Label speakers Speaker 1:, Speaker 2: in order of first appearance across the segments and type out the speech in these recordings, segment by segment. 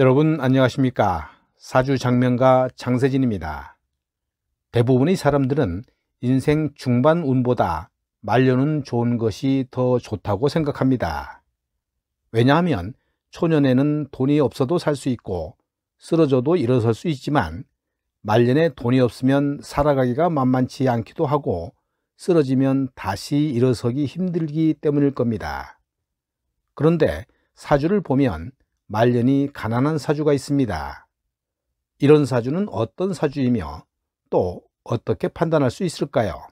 Speaker 1: 여러분 안녕하십니까 사주 장면가 장세진입니다 대부분의 사람들은 인생 중반 운보다 말년은 좋은 것이 더 좋다고 생각합니다 왜냐하면 초년에는 돈이 없어도 살 수 있고 쓰러져도 일어설 수 있지만 말년에 돈이 없으면 살아가기가 만만치 않기도 하고 쓰러지면 다시 일어서기 힘들기 때문일 겁니다 그런데 사주를 보면 말년이 가난한 사주가 있습니다. 이런 사주는 어떤 사주이며 또 어떻게 판단할 수 있을까요?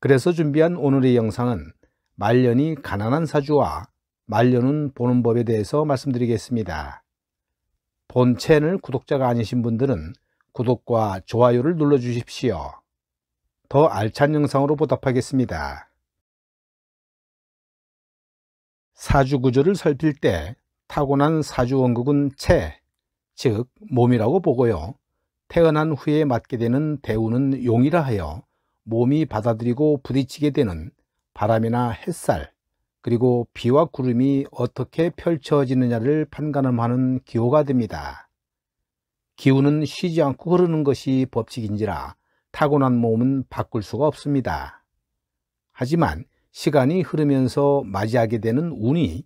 Speaker 1: 그래서 준비한 오늘의 영상은 말년이 가난한 사주와 말년은 보는 법에 대해서 말씀드리겠습니다. 본 채널 구독자가 아니신 분들은 구독과 좋아요를 눌러주십시오. 더 알찬 영상으로 보답하겠습니다. 사주 구조를 살필 때 타고난 사주원극은 체, 즉 몸이라고 보고요. 태어난 후에 맞게 되는 대우는 용이라 하여 몸이 받아들이고 부딪히게 되는 바람이나 햇살, 그리고 비와 구름이 어떻게 펼쳐지느냐를 판가름하는 기호가 됩니다. 기운은 쉬지 않고 흐르는 것이 법칙인지라 타고난 몸은 바꿀 수가 없습니다. 하지만 시간이 흐르면서 맞이하게 되는 운이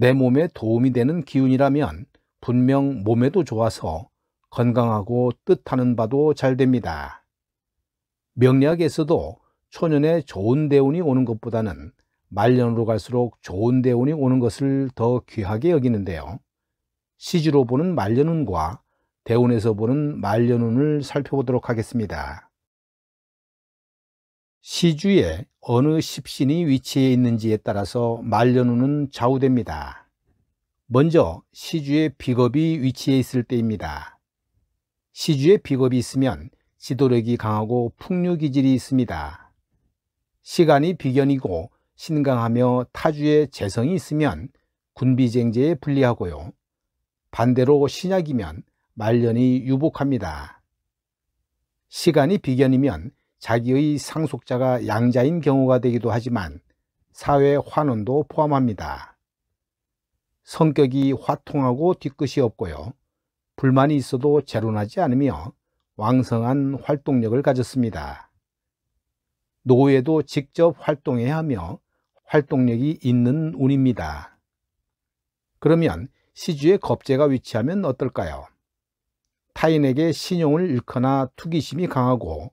Speaker 1: 내 몸에 도움이 되는 기운이라면 분명 몸에도 좋아서 건강하고 뜻하는 바도 잘 됩니다. 명리학에서도 초년에 좋은 대운이 오는 것보다는 말년으로 갈수록 좋은 대운이 오는 것을 더 귀하게 여기는데요. 시지로 보는 말년운과 대운에서 보는 말년운을 살펴보도록 하겠습니다. 시주에 어느 십신이 위치해 있는지에 따라서 말년우는 좌우됩니다. 먼저 시주의 비겁이 위치해 있을 때입니다. 시주의 비겁이 있으면 지도력이 강하고 풍류기질이 있습니다. 시간이 비견이고 신강하며 타주의 재성이 있으면 군비쟁제에 불리하고요. 반대로 신약이면 말년이 유복합니다. 시간이 비견이면 자기의 상속자가 양자인 경우가 되기도 하지만 사회 환원도 포함합니다. 성격이 화통하고 뒤끝이 없고요. 불만이 있어도 재론하지 않으며 왕성한 활동력을 가졌습니다. 노후에도 직접 활동해야 하며 활동력이 있는 운입니다. 그러면 시주의 겁재가 위치하면 어떨까요? 타인에게 신용을 잃거나 투기심이 강하고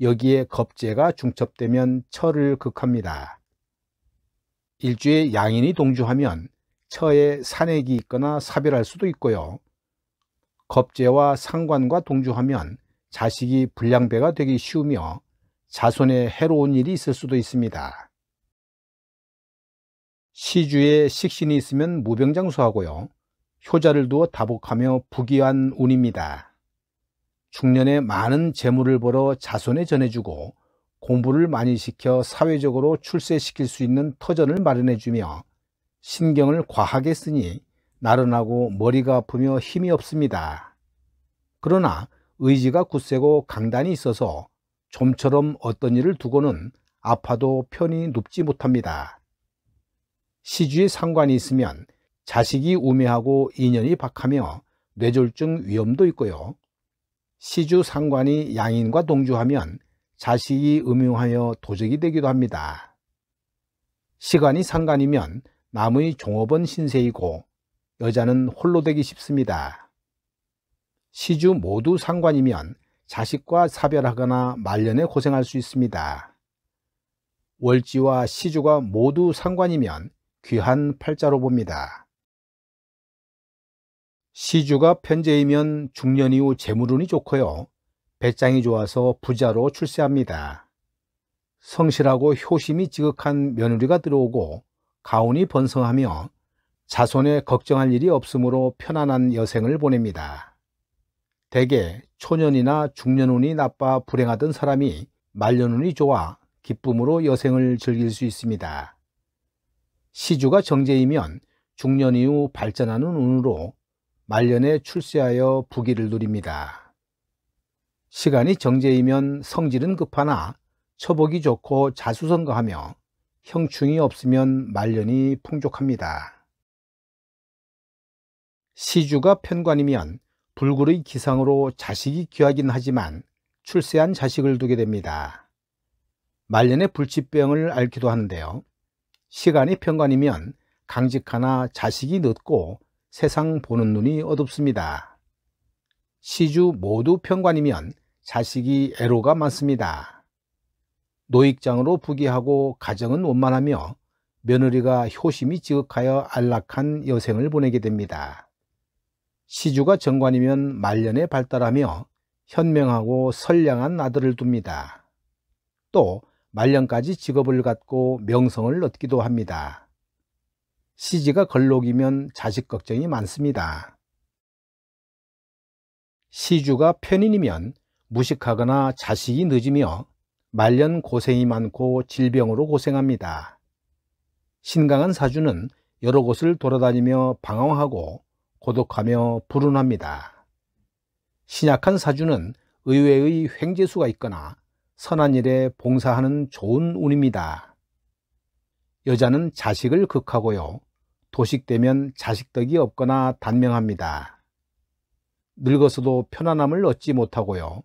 Speaker 1: 여기에 겁재가 중첩되면 처를 극합니다. 일주에 양인이 동주하면 처에 산액이 있거나 사별할 수도 있고요. 겁재와 상관과 동주하면 자식이 불량배가 되기 쉬우며 자손에 해로운 일이 있을 수도 있습니다. 시주에 식신이 있으면 무병장수하고요. 효자를 두어 다복하며 부귀한 운입니다. 중년에 많은 재물을 벌어 자손에 전해주고 공부를 많이 시켜 사회적으로 출세시킬 수 있는 터전을 마련해주며 신경을 과하게 쓰니 나른하고 머리가 아프며 힘이 없습니다. 그러나 의지가 굳세고 강단이 있어서 좀처럼 어떤 일을 두고는 아파도 편히 눕지 못합니다. 시주의 상관이 있으면 자식이 우매하고 인연이 박하며 뇌졸중 위험도 있고요. 시주 상관이 양인과 동주하면 자식이 음흉하여 도적이 되기도 합니다. 시간이 상관이면 남의 종업원 신세이고 여자는 홀로 되기 쉽습니다. 시주 모두 상관이면 자식과 사별하거나 말년에 고생할 수 있습니다. 월지와 시주가 모두 상관이면 귀한 팔자로 봅니다. 시주가 편제이면 중년 이후 재물운이 좋고요. 배짱이 좋아서 부자로 출세합니다. 성실하고 효심이 지극한 며느리가 들어오고 가온이 번성하며 자손에 걱정할 일이 없으므로 편안한 여생을 보냅니다. 대개 초년이나 중년운이 나빠 불행하던 사람이 말년운이 좋아 기쁨으로 여생을 즐길 수 있습니다. 시주가 정제이면 중년 이후 발전하는 운으로 말년에 출세하여 부기를 누립니다. 시간이 정제이면 성질은 급하나 처복이 좋고 자수성가하며 형충이 없으면 말년이 풍족합니다. 시주가 편관이면 불굴의 기상으로 자식이 귀하긴 하지만 출세한 자식을 두게 됩니다. 말년에 불치병을 앓기도 하는데요. 시간이 편관이면 강직하나 자식이 늦고 세상 보는 눈이 어둡습니다. 시주 모두 평관이면 자식이 애로가 많습니다. 노익장으로 부귀하고 가정은 원만하며 며느리가 효심이 지극하여 안락한 여생을 보내게 됩니다. 시주가 정관이면 말년에 발달하며 현명하고 선량한 아들을 둡니다. 또 말년까지 직업을 갖고 명성을 얻기도 합니다. 시지가 걸록이면 자식 걱정이 많습니다. 시주가 편인이면 무식하거나 자식이 늦으며 말년 고생이 많고 질병으로 고생합니다. 신강한 사주는 여러 곳을 돌아다니며 방황하고 고독하며 불운합니다. 신약한 사주는 의외의 횡재수가 있거나 선한 일에 봉사하는 좋은 운입니다. 여자는 자식을 극하고요. 도식되면 자식덕이 없거나 단명합니다. 늙어서도 편안함을 얻지 못하고요.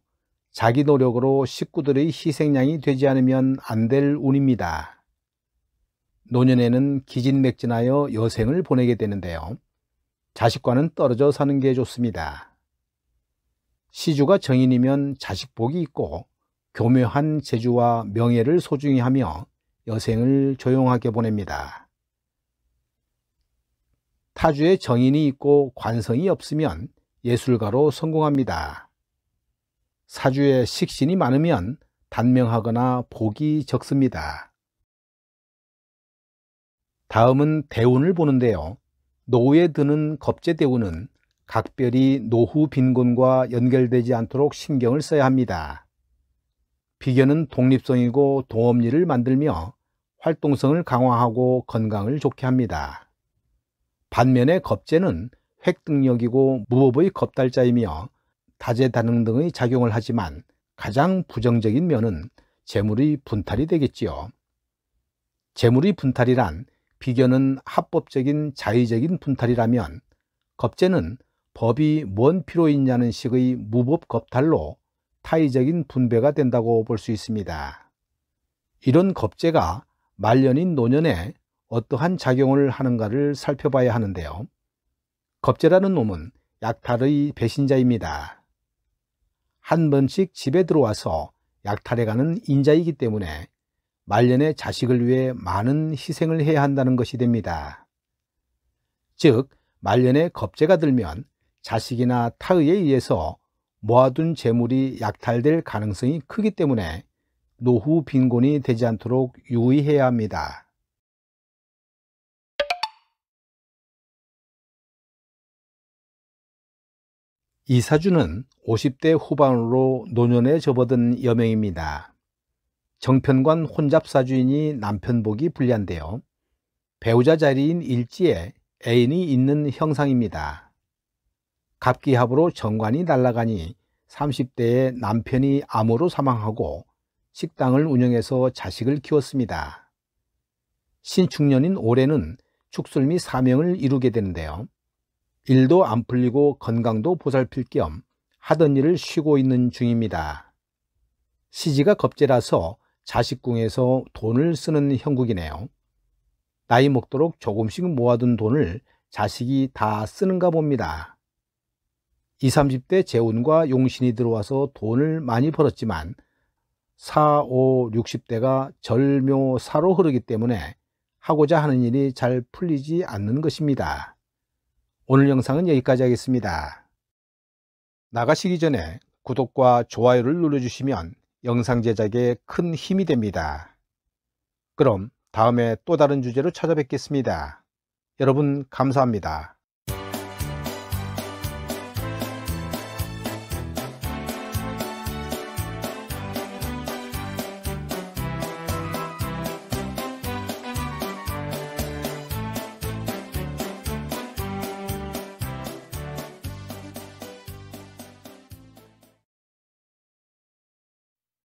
Speaker 1: 자기 노력으로 식구들의 희생양이 되지 않으면 안 될 운입니다. 노년에는 기진맥진하여 여생을 보내게 되는데요. 자식과는 떨어져 사는 게 좋습니다. 시주가 정인이면 자식 복이 있고 교묘한 재주와 명예를 소중히 하며 여생을 조용하게 보냅니다. 파주에 정인이 있고 관성이 없으면 예술가로 성공합니다. 사주에 식신이 많으면 단명하거나 복이 적습니다. 다음은 대운을 보는데요. 노후에 드는 겁제대운은 각별히 노후 빈곤과 연결되지 않도록 신경을 써야 합니다. 비견은 독립성이고 동업리를 만들며 활동성을 강화하고 건강을 좋게 합니다. 반면에 겁제는 획득력이고 무법의 겁달자이며 다재다능등의 작용을 하지만 가장 부정적인 면은 재물의 분탈이 되겠지요. 재물의 분탈이란 비견은 합법적인 자의적인 분탈이라면 겁제는 법이 뭔 필요 있냐는 식의 무법 겁탈로 타의적인 분배가 된다고 볼 수 있습니다. 이런 겁제가 말년인 노년에 어떠한 작용을 하는가를 살펴봐야 하는데요. 겁제라는 놈은 약탈의 배신자입니다. 한 번씩 집에 들어와서 약탈해 가는 인자이기 때문에 말년에 자식을 위해 많은 희생을 해야 한다는 것이 됩니다. 즉, 말년에 겁제가 들면 자식이나 타의에 의해서 모아둔 재물이 약탈될 가능성이 크기 때문에 노후 빈곤이 되지 않도록 유의해야 합니다. 이사주는 50대 후반으로 노년에 접어든 여명입니다. 정편관 혼잡사주인이 남편 복이 불리한데요. 배우자 자리인 일지에 애인이 있는 형상입니다. 갑기합으로 정관이 날아가니 30대에 남편이 암으로 사망하고 식당을 운영해서 자식을 키웠습니다. 신축년인 올해는 축술 및 사명을 이루게 되는데요. 일도 안 풀리고 건강도 보살필 겸 하던 일을 쉬고 있는 중입니다. 시지가 겁제라서 자식궁에서 돈을 쓰는 형국이네요. 나이 먹도록 조금씩 모아둔 돈을 자식이 다 쓰는가 봅니다. 20, 30대 재훈과 용신이 들어와서 돈을 많이 벌었지만 4, 5, 60대가 절묘사로 흐르기 때문에 하고자 하는 일이 잘 풀리지 않는 것입니다. 오늘 영상은 여기까지 하겠습니다. 나가시기 전에 구독과 좋아요를 눌러주시면 영상 제작에 큰 힘이 됩니다. 그럼 다음에 또 다른 주제로 찾아뵙겠습니다. 여러분 감사합니다.